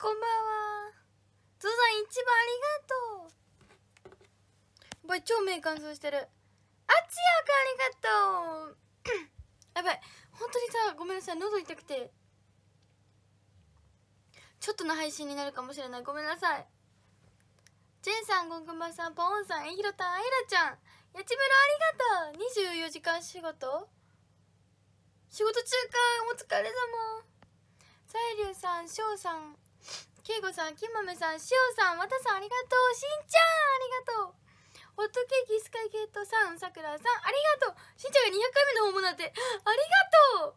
こんばんはゾウさん一番ありがとうばい超目乾燥してるあっちやんありがとうやばい本当にさごめんなさい喉痛くてちょっとの配信になるかもしれないごめんなさいジェンさん、ゴングマさん、ポンさん、えひろたん、あいらちゃん、やちむろありがとう !24 時間仕事仕事中間お疲れ様さいりゅうさん、しょうさん、けいゴさん、きまめさん、しおさん、わたさんありがとう、しんちゃんありがとう。ホットケーキスカイゲートさん、さくらさん、ありがとう。しんちゃんが200回目の訪物だって、ありがとう。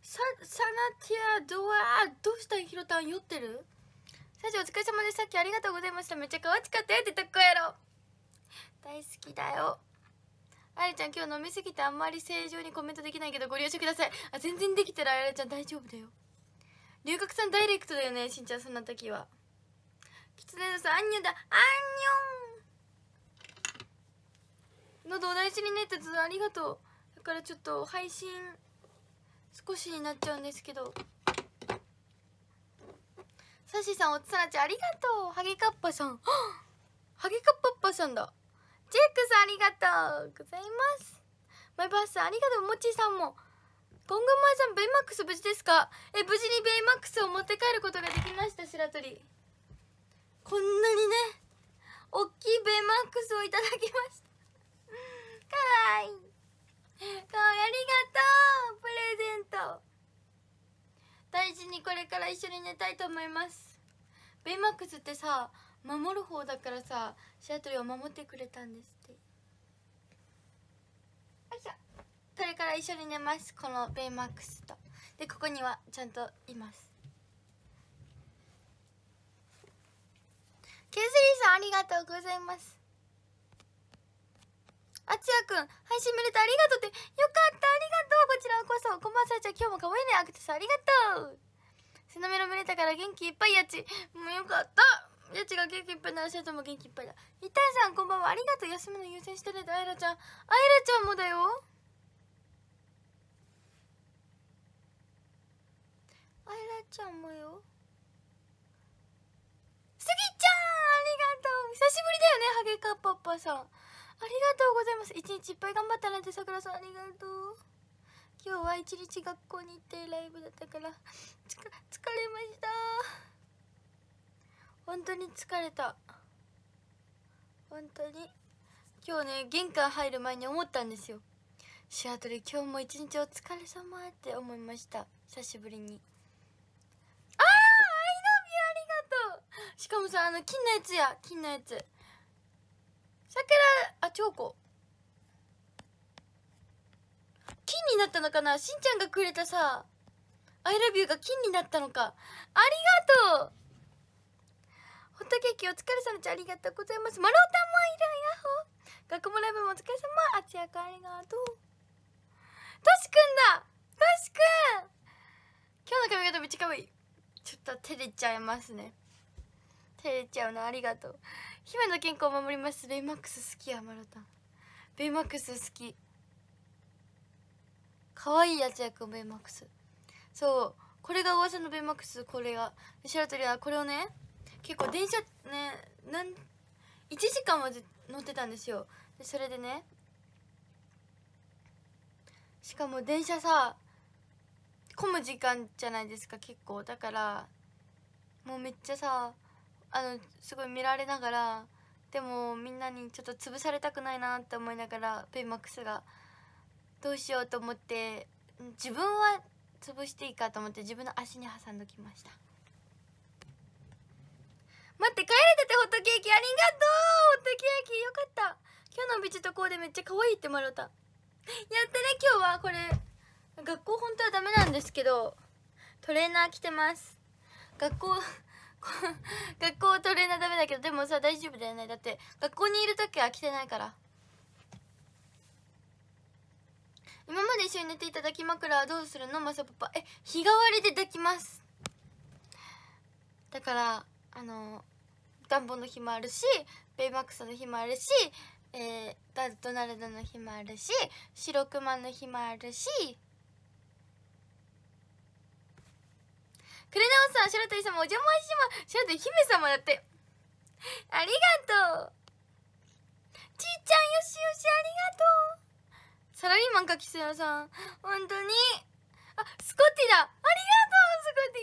ササナティアドア、どうしたんひろたん酔ってる社長お疲れ様です。さっきありがとうございました。めっちゃ可愛かったよってとこやろ。大好きだよ。あやちゃん今日飲みすぎてあんまり正常にコメントできないけどご了承ください。あ、全然できてるあやちゃん大丈夫だよ。龍角さんダイレクトだよねしんちゃんそんな時はきつねさんんにょんだあんにょン喉お大事にねってずありがとうだからちょっと配信少しになっちゃうんですけどさしさんおつさなちゃんありがとうハゲカッパさん ハゲカッパッパさんだジェックさんありがとうございますマイバースさんありがとうモッチーさんもゴンゴマーさんベイマックス無事ですかえ無事にベイマックスを持って帰ることができました白鳥こんなにねおっきいベイマックスをいただきましたかわいいかわいいありがとうプレゼント大事にこれから一緒に寝たいと思いますベイマックスってさ守る方だからさ白鳥を守ってくれたんですってから一緒に寝ますこのベイマックスとでここにはちゃんといますケズリーさんありがとうございますあちやくん配信見れてありがとうってよかったありがとうこちらこそこんばんさちゃん今日もかわいいねあくてさんありがとう背のメの見れたから元気いっぱいやちもうよかったやちが元気いっぱいならシャも元気いっぱいだいたいさんこんばんはありがとう休むの優先してるだあいらちゃんあいらちゃんもだよあいらちゃんもよすぎちゃんありがとう久しぶりだよねハゲカパパさんありがとうございます一日いっぱい頑張ったなんてさくらさんありがとう今日は一日学校に行ってライブだったからつか疲れました本当に疲れた本当に今日ね玄関入る前に思ったんですよシアトル今日も一日お疲れ様って思いました久しぶりにしかもさあの金のやつや金のやつ桜あチョコ金になったのかなしんちゃんがくれたさ「アイラビューが金になったのかありがとうホットケーキお疲れ様ちゃんありがとうございますマロタマイヤッホ学もライブもお疲れ様あちやかありがとうトシくんだトシくん今日の髪型めっちゃ可愛いちょっと照れちゃいますね照れちゃうなありがとう姫の健康を守りますベイマックス好きやマロタンベイマックス好き可愛いやつやくベイマックスそうこれが噂のベイマックスこれが白鳥はこれをね結構電車ねなん1時間まで乗ってたんですよでそれでねしかも電車さ混む時間じゃないですか結構だからもうめっちゃさあのすごい見られながらでもみんなにちょっと潰されたくないなって思いながらペイマックスがどうしようと思って自分は潰していいかと思って自分の足に挟んどきました待って帰れててホットケーキありがとうホットケーキよかった今日のビチとコーデめっちゃ可愛いってもらったやったね今日はこれ学校本当はダメなんですけどトレーナー来てます学校 学校トレーナーダメだけどでもさ大丈夫だよねだって学校にいる時は来てないから今まで一緒に寝ていた抱き枕はどうするのマサパパえ日替わりで抱きますだからあの暖房の日もあるしベイマックスの日もあるしえー、ダドナルドの日もあるし白熊の日もあるしクレナオさん、白鳥様お邪魔しま、白鳥姫様だって。ありがとう。ちーちゃん、よしよし、ありがとう。サラリーマンか、キスヤさん。本当に。あ、スコッティだ。ありがとう、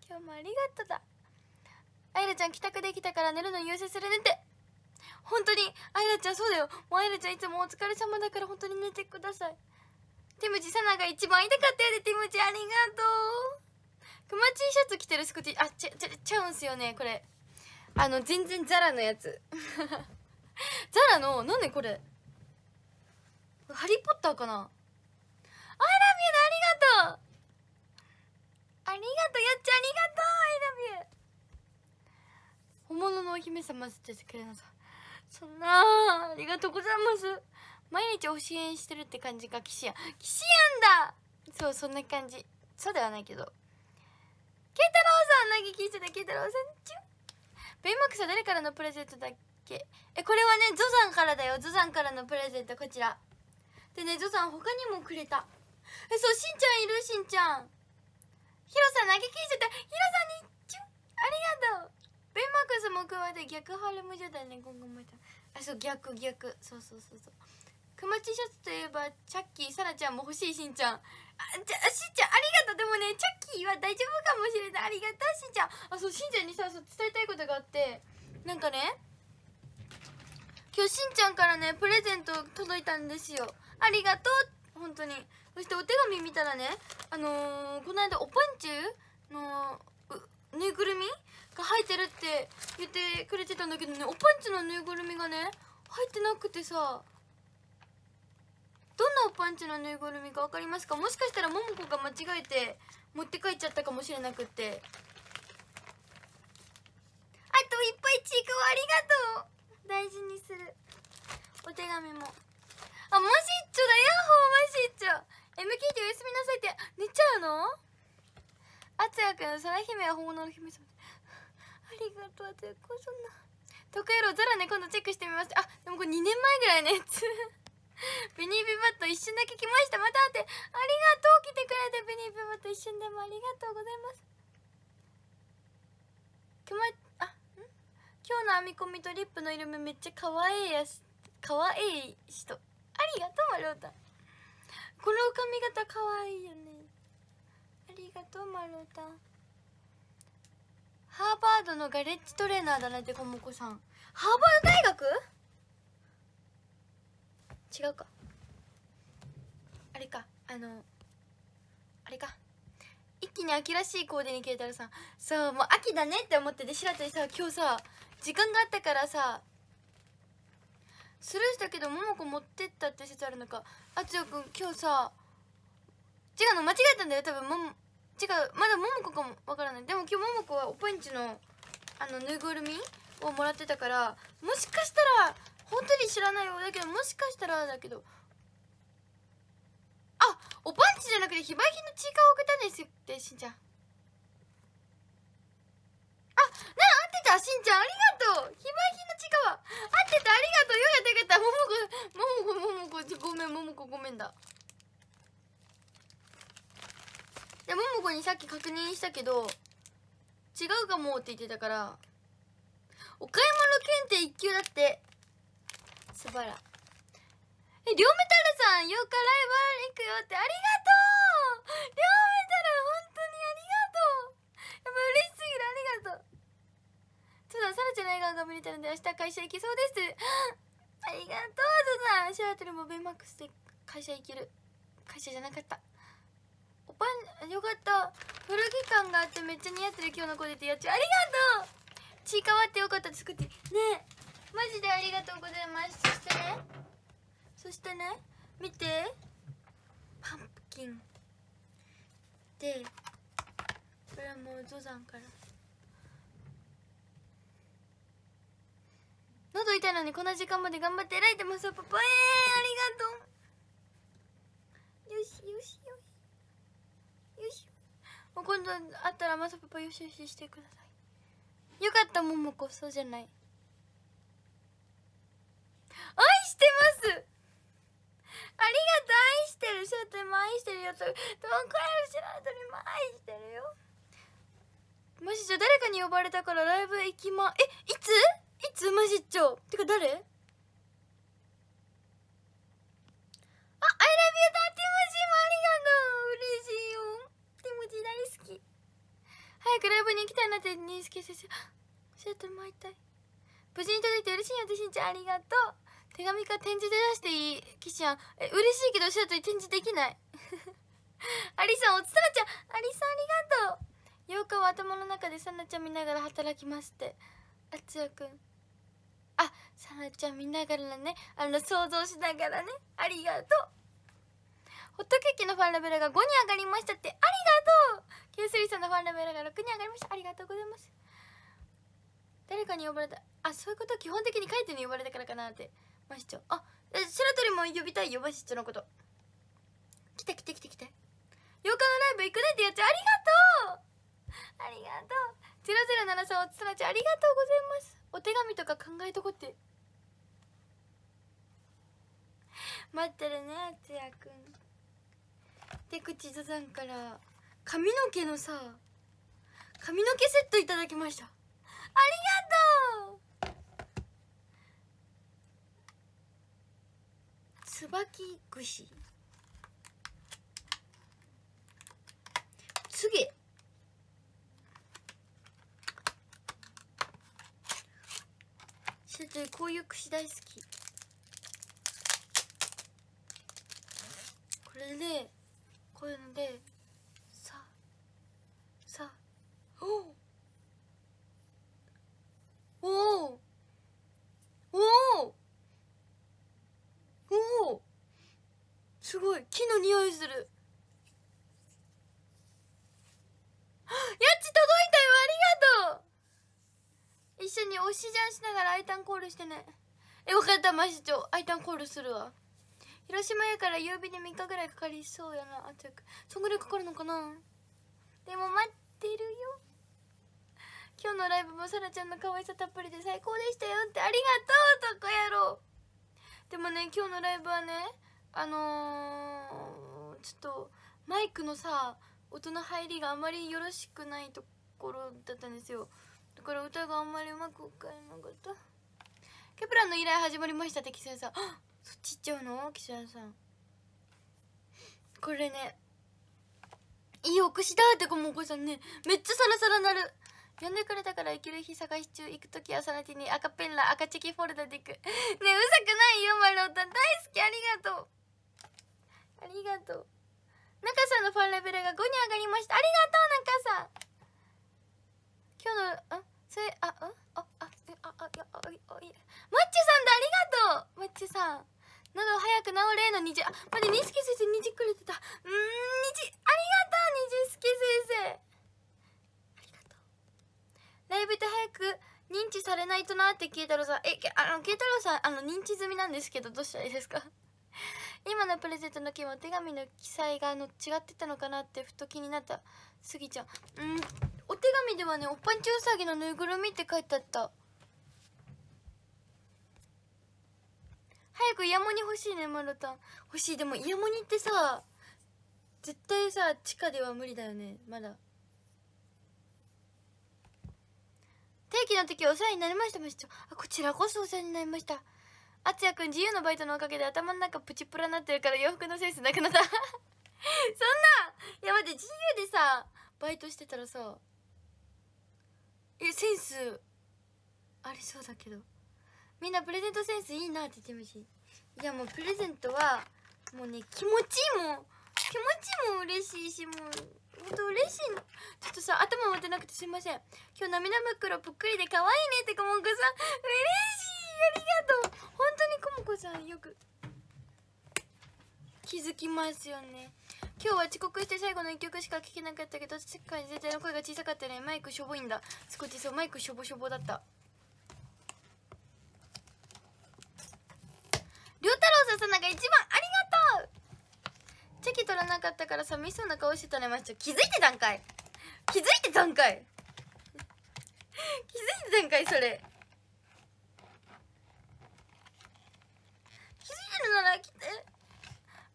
スコッティ、今日も。今日もありがとうだ。アイラちゃん、帰宅できたから寝るの優先するねって。本当に、アイラちゃん、そうだよ。もうアイラちゃん、いつもお疲れ様だから、本当に寝てください。ティムチ、サナが一番痛かったよね、ティムチ、ありがとう。クマ T シャツ着てるスコティあちゃちゃちゃうんすよねこれあの全然ザラのやつ ザラの何これハリー・ポッターかなアイラビューだありがとうありがとうやっちゃありがとうアイラビュー本物のお姫様捨ててくれなさそんなありがとうございます毎日推支援してるって感じが騎士や騎士やんだそうそんな感じそうではないけどケンタロウさん投げ聞いてたケいタロウさんちゅベイマックスは誰からのプレゼントだっけえこれはねゾザンからだよゾザンからのプレゼントこちらでねゾザン他にもくれたえそうしんちゃんいるしんちゃんヒロさん投げ聞いてたヒロさんにちゅありがとうベイマックスも加わて逆ハルムじゃだね今後もたあそう逆逆そうそうそうそうクマチシャツといえばチャッキーサラちゃんも欲しいしんちゃんじゃあしんちゃんありがとうでもねチャッキーは大丈夫かもしれないありがとうしんちゃんあそうしんちゃんにさそう伝えたいことがあってなんかね今日しんちゃんからねプレゼント届いたんですよありがとう本当にそしてお手紙見たらねあのー、この間おぱんちゅのぬいぐるみが入ってるって言ってくれてたんだけどねおパンチのぬいぐるみがね入ってなくてさどんなおパンチのぬいぐるみか分かりますかもしかしたらももこが間違えて持って帰っちゃったかもしれなくってあといっぱいちいくをありがとう大事にするお手紙もあマシッチョだヤッホーマシッチョ MK でおやすみなさいって寝ちゃうのあつやくんさら姫は本物の姫様ありがとうあつやくんそんな特野郎ザラね今度チェックしてみますあでもこれ2年前ぐらいのやつベ ニービバット一瞬だけ来ましたまた会ってありがとう来てくれてベニービバット一瞬でもありがとうございますくまあん今日の編み込みとリップの色目めっちゃ可愛いやし可愛い人ありがとうマロータこの髪型可愛いよねありがとうマロータハーバードのガレッジトレーナーだな。てコモコさんハーバード大学違うかあれかあのあれか一気に秋らしいコーデに消えたらさそうもう秋だねって思ってで白鳥さ今日さ時間があったからさスルーしたけど桃子持ってったって説あるのかあつよくん今日さ違うの間違えたんだよ多分も違うまだ桃子かもわからないでも今日桃子はおパンチのあのぬいぐるみをもらってたからもしかしたら本当に知らないよだけどもしかしたらだけどあおパンチじゃなくて非売品のーカーを送ったんですってしんちゃんあな合ってたしんちゃんありがとう非売品のーカーは合ってたありがとうよやったよかったももこももこももこごめんももこごめんだでももこにさっき確認したけど違うかもって言ってたからお買い物検定1級だって小腹えりょうめたるさん8日ライブ行くよってありがとうりょうめたる本当にありがとうやっぱ嬉しすぎるありがとうそうだ、サさちゃんの笑顔が見れたので明日会社行けそうですありがとうそだシアトルもベイマックスで会社行ける会社じゃなかったおばん、よかった古着感があってめっちゃ似合ってる今日の子でってやっちゃありがとうちいかわってよかった作ってねえマジでありがとうございますそしてねそしてね見てパンプキンでこれはもうゾザンから喉痛いのにこんな時間まで頑張って偉いでますよパパえー、ありがとうよしよしよしよしもう今度会ったらまさパパよしよししてくださいよかったももこそうじゃないしてますありがとう愛してるシャートにも愛してるよとどんくらいシャートにも愛してるよマジッチョ誰かに呼ばれたからライブ行きまえいついつマジッチョてか誰あアイラビ e y だティモーもありがとう嬉しいよティモー大好き早くライブに行きたいなって認識先生シャートも会いたい無事に届いて嬉しいよティしんちゃんありがとう手紙か展示で出していいキシゃンえ嬉しいけどシャトに展示できない アリさんおつさなちゃんアリさんありがとう8日は頭の中でさなちゃん見ながら働きますってあつやくんあさなちゃん見ながらねあの想像しながらねありがとうホットケーキのファンレベルが5に上がりましたってありがとうリーさんのファンレベルが6に上がりましたありがとうございます誰かに呼ばれたあそういうこと基本的に書いてに呼ばれたからかなってあ白鳥も呼びたいよば市長のこと来て来て来て来て8日のライブ行くねってやっちゃありがとうありがとう0073七三おつまちゃんありがとうございますお手紙とか考えとこって待ってるねつやくんで口ずさんから髪の毛のさ髪の毛セットいただきましたありがとう椿串つげこういう串大好きこれでこういうのでルしてねえ分かったマ市長アイタンコールするわ広島やから郵便で3日ぐらいかかりそうやなあちゃくそんぐらいかかるのかなでも待ってるよ今日のライブもさらちゃんの可愛さたっぷりで最高でしたよってありがとうとこやろでもね今日のライブはねあのー、ちょっとマイクのさ音の入りがあまりよろしくないところだったんですよだから歌があんまりうまく歌えなかったケプラの依頼始まりましたって岸谷さんそっち行っちゃうの岸谷さんこれねいいお串だってかもおこさんねめっちゃサラサラなる呼んでくれたから行ける日探し中行く時はサラテに赤ペンラ赤チェキフォルダで行くねうざくないよマロンタ大好きありがとうありがとう中さんのファンレベルが5に上がりましたありがとう中さん今日のあそれあうんああああいやおいやいマッチュさんだありがとうマッチュさん喉早く治れの虹あ待って錦先生虹くれてたうん虹ありがとう虹好き先生ありがとうライブで早く認知されないとなって慶太郎さんえあの慶太郎さんあの認知済みなんですけどどうしたらいいですか今のプレゼントの件はお手紙の記載がの違ってたのかなってふと気になったすぎちゃんうんお手紙ではねおっぱんちゅうさぎのぬいぐるみって書いてあった早くイヤモニ欲しいねマロタン欲しいでもイヤモニってさ絶対さ地下では無理だよねまだ定期の時お世話になりましたましあこちらこそお世話になりましたあつやくん自由のバイトのおかげで頭の中プチプラになってるから洋服のセンスなくなった そんないや待って自由でさバイトしてたらさえセンスありそうだけどみんなプレゼントセンスいいなって言ってほしいいやもうプレゼントはもうね気持ちいいもん気持ちも嬉しいしもうほんと嬉しいのちょっとさ頭持てなくてすいません今日涙袋ぷっくりで可愛いねってこもこさん嬉しいありがとう本当にこもこさんよく気づきますよね今日は遅刻して最後の1曲しか聴けなかったけど世界全体の声が小さかったねマイクしょぼいんだ少しそうマイクしょぼしょぼだった龍太郎さんさなが一番ありがとうチェキ取らなかったから寂しそうな顔してたねましち気づいてたんかい気づいてたんかい気づいてたんかいそれ気づいてるなら来て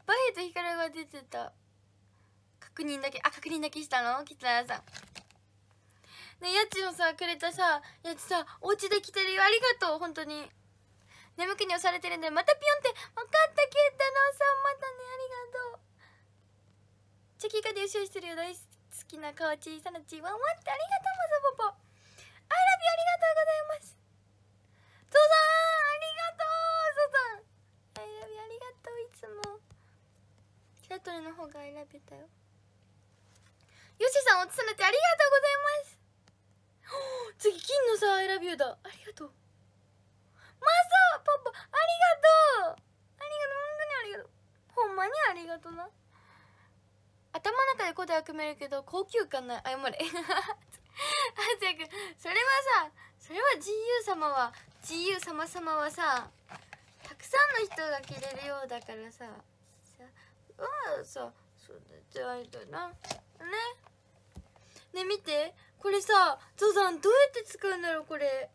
バイエとヒカルが出てた確認だけあ確認だけしたのキツナさんねやちのさくれたさやつさお家で来てるよありがとう本当に眠気に押されてるんでまたピヨンって分かったけンタロウさんまたねありがとうチェキカで優勝してるよ大好きな顔小さなチワンワンってありがとうマサパパアイラビありがとうございますゾザンありがとうゾザンアイラビありがとういつもシャトルの方がアイラビだよヨシさんおつさめてありがとうございます 次金のさアイラビューだありがとうパパありがとうありがとう本当にありがとうほんまにありがとうな頭の中で答えは組めるけど高級感ない謝れあつやくんそれはさそれは GU 様は GU 様様はさたくさんの人が着れるようだからささあわさそうだじゃあいなねね見てこれさゾザンどうやって使うんだろうこれ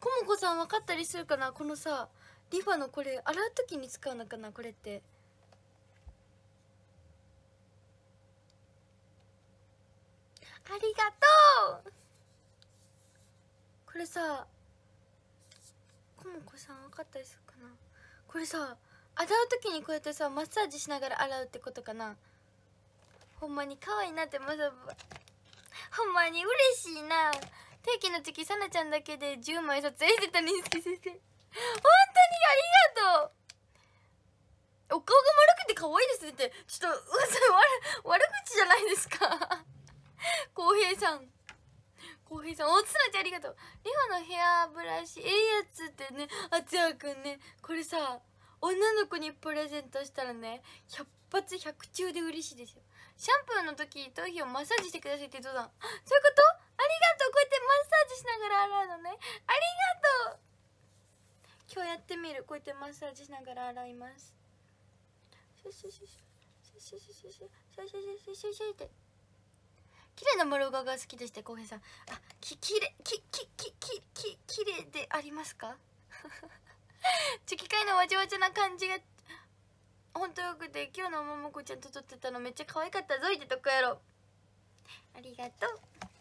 コモコさん分かったりするかなこのさリファのこれ洗う時に使うのかなこれってありがとうこれさコモコさん分かったりするかなこれさ洗う時にこうやってさマッサージしながら洗うってことかなほんまに可愛いなってまだほんまに嬉しいな定期の時さなちゃんだけで10枚撮影してたにすけ先生本当にありがとうお顔が丸くて可愛いですねってちょっとうわ悪口じゃないですか浩平さん浩平さんおつなちゃんありがとうリホのヘアブラシええやつってねあつやくんねこれさ女の子にプレゼントしたらね100発100中で嬉しいですよシャンプーの時頭皮をマッサージしてくださいってどうだそういうことしながら洗うのねありがとう今日やってみるこうやってマッサージしながら洗いますシュシュシュシュシュシュシュシュシュシュシュシュシュって綺麗な丸顔が好きでして浩平さんあききれききききききれでありますかちょ機械のわちゃわちゃな感じが本当よくて今日のももこちゃんと撮ってたのめっちゃ可愛かったぞいってとこやろありがとう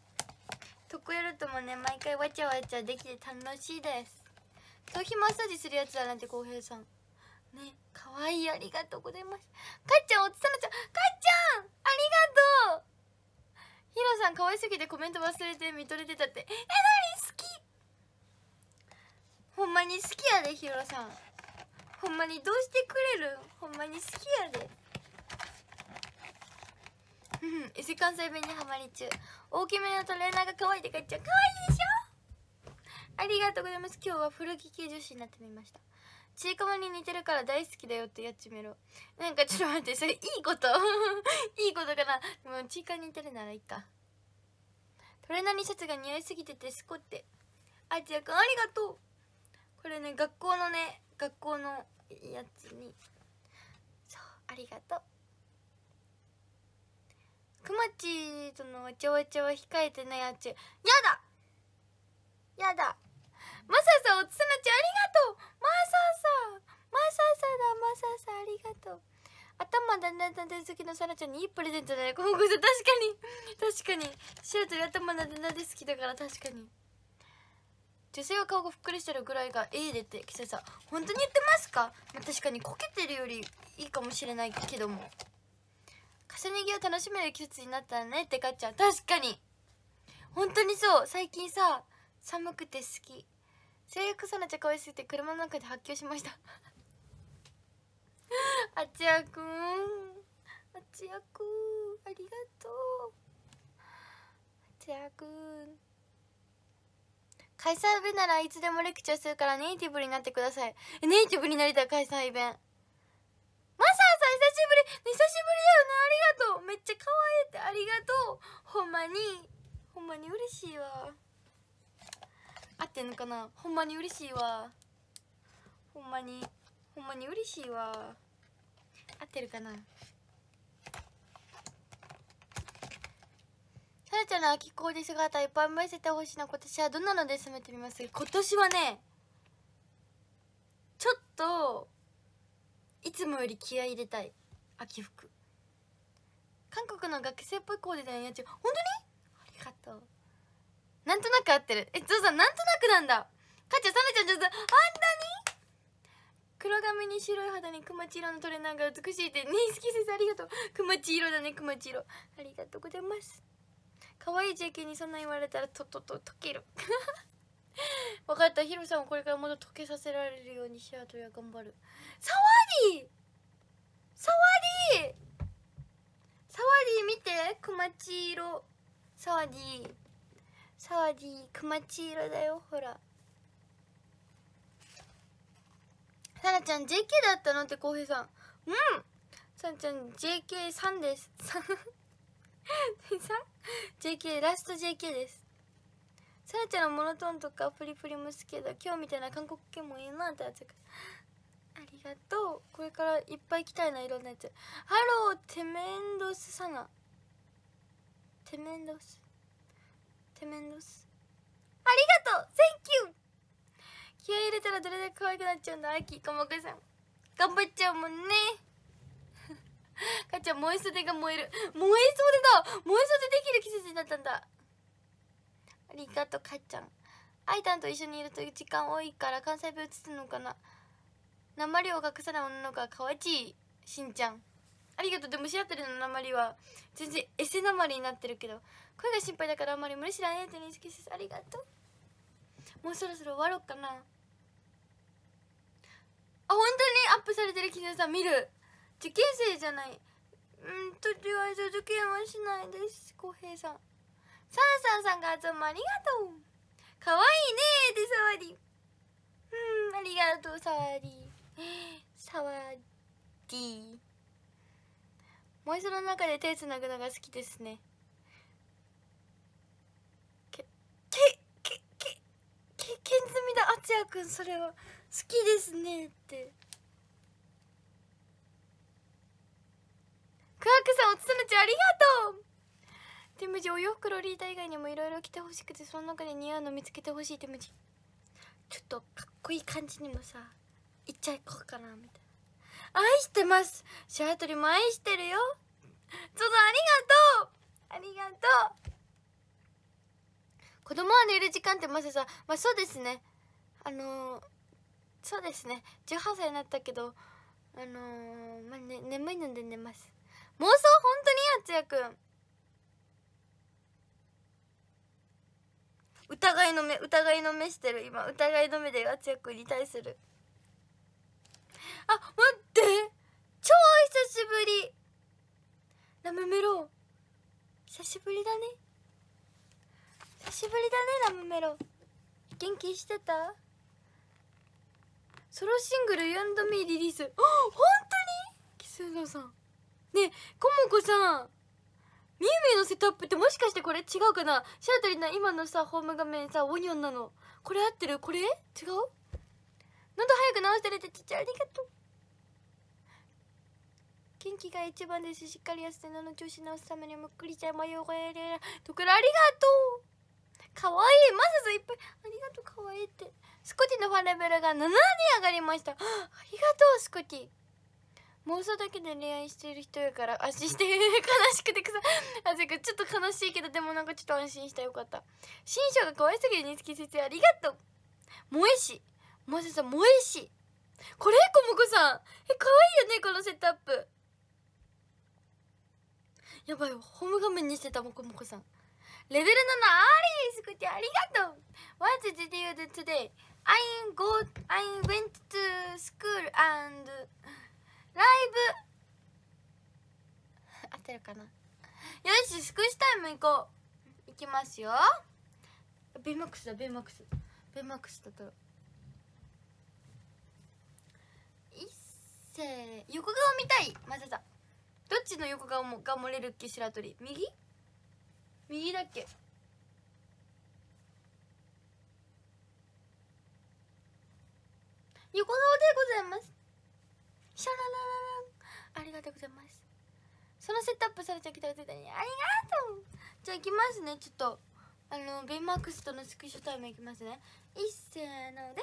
コやるともね毎回わちゃわちゃできて楽しいです頭皮マッサージするやつだなんて浩平さんねかわいいありがとうございますかっちゃんおつさなちゃんかっちゃんありがとうヒロさん可愛すぎてコメント忘れて見とれてたってえなに好きほんまに好きやでヒロさんほんまにどうしてくれるほんまに好きやでうん伊勢関西弁にハマり中大きめのトレーナーが可愛いって書いちゃう可愛いでしょありがとうございます今日は古着系女子になってみましたちいかまに似てるから大好きだよってやっちめろなんかちょっと待ってそれいいこと いいことかなでもちいかに似てるならいいかトレーナーにシャツが似合いすぎててすこってあちやくんありがとうこれね学校のね学校のやつにそうありがとうくまちとのおちょおちょは控えてないやつやだやだまささんおつなちゃんありがとうまささんまささんだまささんありがとう頭だんだんだんだん好きのさラちゃんにいいプレゼントだよここ確かに確かにシアトル頭だんだんだん好きだから確かに女性は顔がふっくらしてるぐらいがいいでってきてさ本当に言ってますか、まあ、確かにこけてるよりいいかもしれないけども重ね着を楽しめる季節になったらねってかっちゃん確かに本当にそう最近さ寒くて好き性格さなちゃ可愛すぎて車の中で発狂しました あちやくんあちやくんありがとうあちやくん開催弁ならいつでもレクチャーするからネイティブになってくださいネイティブになりたい開催トマサさん久しぶり久しぶりだよねありがとうめっちゃ可愛いってありがとうほんまにほんまに嬉しいわ合ってんのかなほんまに嬉しいわほんまにほんまに嬉しいわ合ってるかなさらちゃんの秋コーデ姿いっぱい見せてほしいな今年はどんなので攻めてみます今年はねちょっとつもより気合入れたい秋服韓国の学生っぽいコーデだよやちゅ本当にありがとうなんとなく合ってるえゾウさんなんとなくなんだかちゃんサメちゃんちょっとあんなに黒髪に白い肌にくまち色のトレーナーが美しいって認識せずありがとうくまち色だねくまち色ありがとうございます可愛い JK にそんな言われたらとっとと溶ける分 かったヒロさんはこれからもっと溶けさせられるようにシアトルは頑張るサワディサワディサワディ見てくまち色サワディサワディくまち色だよほらサなちゃん JK だったのって浩平さんうんさなちゃん JK3 です JK ラスト JK ですさらちゃんのモノトーンとかプリプリも好きだ今日みたいな韓国系もいいなってやつありがとうこれからいっぱい来たいないろんなやつハローテメンドスサナテメンドステメンドスありがとうセンキュー気合入れたらどれだけ可愛くなっちゃうんだアキかもかさん頑張っちゃうもんねかっちゃん燃え袖が燃える燃え袖だ燃え袖できる季節になったんだありがとうかっちゃんアイタンと一緒にいると時間多いから関西弁映すのかな鉛を隠さない女の子はわちいしんちゃんありがとうでもシアトルの鉛は全然エセ鉛になってるけど声が心配だからあんまり無理しないねって認識してありがとうもうそろそろ終わろうかなあ本当にアップされてるのさん見る受験生じゃないうんとりあえず受験はしないです浩平さんサンサンさんが集まありがとうかわいいねーってさわりうんありがとうさわりさわりもう一の中で手つなぐのが好きですねけけけけけけんずみだつやくんそれは好きですねってクワクさんおつとむちありがとう手文字お洋服ロリータ以外にもいろいろ着てほしくてその中で似合うの見つけてほしい手文字ちょっとかっこいい感じにもさいっちゃいこうかなみたいな愛してますシャトリも愛してるよゾゾありがとうありがとう子供は寝る時間ってまささまあそうですねあのー、そうですね18歳になったけどあのー、まあ、ね、眠いので寝ます妄想本当にやつやくん疑いの目疑いの目してる今疑いの目で敦也君に対するあ待って超久しぶりラムメロ久しぶりだね久しぶりだねラムメロ元気してたソロシングル「You n d m リリースあ本当にキスノさんねえコモコさんみゆみゆのセットアップってもしかしてこれ違うかなシャートリーな今のさホーム画面さオニオンなのこれ合ってるこれ違う喉早く直してるってちっちゃありがとう元気が一番ですしっかり痩せての調子直すためにむっくりちゃん迷うがとくらありがとうかわいいまさんいっぱいありがとうかわいいってスコティのファンレベルが7に上がりましたありがとうスコティ妄想だけで恋愛している人やから安心して悲しくてくさあずくちょっと悲しいけどでもなんかちょっと安心したよかった新書が可愛すぎるにつき先生ありがとう萌えしまささん萌えしこれこもこさんえ可愛いよねこのセットアップやばいホーム画面にしてたもこもこさんレベル7ありすくてありがとう What did you do today? I go I went to school and ライブ合ってるかなよしスクシタイム行こう行きますよベイマックスだベイマックスベイマックスだったらせー横顔見たいまだだどっちの横顔もが漏れるっけ白鳥右右だっけ横顔でございますシャララララありがとうございますそのセットアップされちゃきたらにありがとうじゃあいきますねちょっとあのベイマックスとのスクショタイムいきますねいっせーので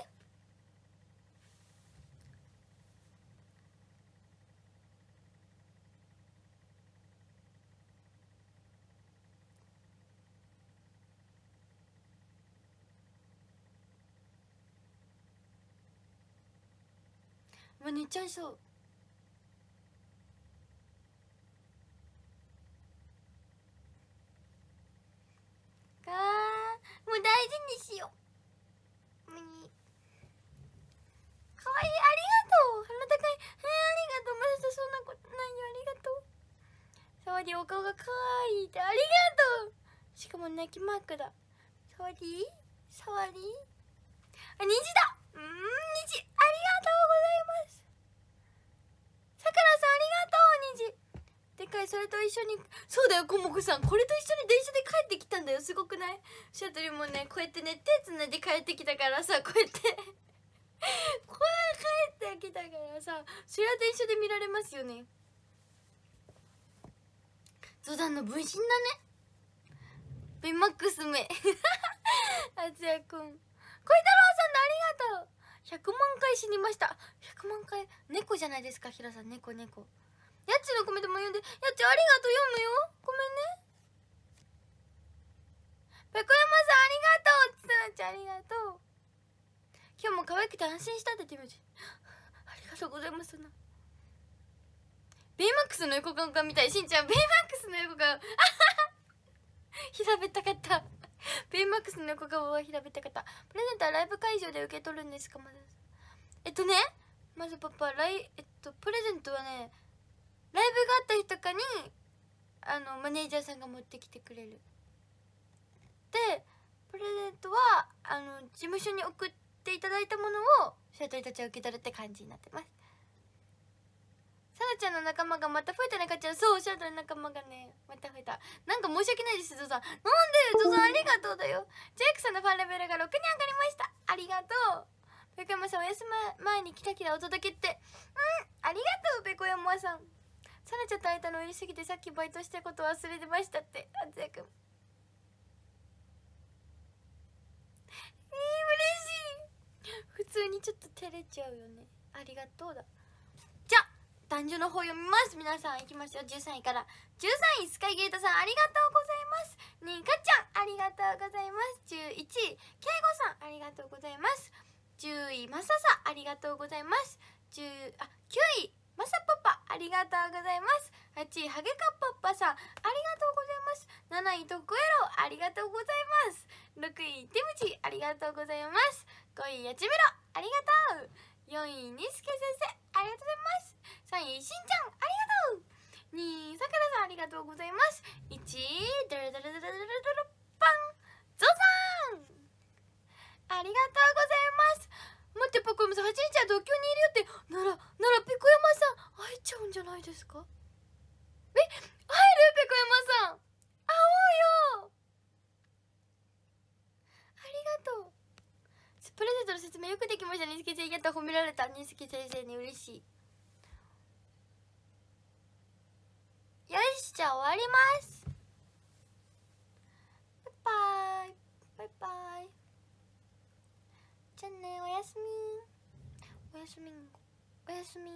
もう寝ちゃいそうあもう大事にしようかわいいありがとう鼻高いえー、ありがとうまだそんなことないよありがとうさわりお顔がかわいいってありがとうしかも泣きマークださわりさわりあ虹だうん虹それと一緒にそうだよコモコさんこれと一緒に電車で帰ってきたんだよすごくないシャトルもねこうやってね手つないで帰ってきたからさこうやってこう帰ってきたからさそれは電車で見られますよねゾダンの分身だねベマックスめ あつやくん小井太郎さんありがとう100万回死にました100万回猫じゃないですかひらさん猫猫やっちのコメントも読んでやっちありがとう読むよごめんねペコヤマさんありがとうつなちゃんありがとう今日も可愛くて安心したって気持ちありがとうございますなベイマックスの横顔が見たいしんちゃんベイマックスの横顔 平べったかったベイマックスの横顔は平べったかったプレゼントはライブ会場で受け取るんですかまだえっとねまずパパライえっとプレゼントはねライブがあった日とかにあのマネージャーさんが持ってきてくれるでプレゼントはあの事務所に送っていただいたものをシャトルたちは受け取るって感じになってますさらちゃんの仲間がまた増えたねかちゃんそうシャトルの仲間がねまた増えたなんか申し訳ないですゾさんなんでゾさんありがとうだよジェイクさんのファンレベルが6に上がりましたありがとうペコヤマさんお休み前にキラキラお届けってうんありがとうペコヤマさんさらちゃんと会えたの嬉しすぎてさっきバイトしたこと忘れてましたってあつやくんえー、嬉しい普通にちょっと照れちゃうよねありがとうだじゃあ男女の方読みます皆さんいきまょう13位から13位スカイゲートさんありがとうございますにかちゃんありがとうございます11位けいごさんありがとうございます10位まささありがとうございます10あ9位マサパパありがとうございます8位ハゲカパッパさんありがとうございます7位トクエロありがとうございます6位テムチありがとうございます5位やちめろありがとう4位ニスケ先生ありがとうございます3位しんちゃんありがとう2位さくらさんありがとうございます1位ドルドルドルドルドルパンゾザンありがとうございますぱこれさはちんちゃん東京にいるよってならならペコ山さん会えちゃうんじゃないですかえ会えるペコ山さん会おうよありがとうプレゼントの説明よくできましたねすけ先生やった褒められたねすけ先生に嬉しいよしじゃあ終わりますバイバイバイバイじゃあねおやすみおやすみおやすみ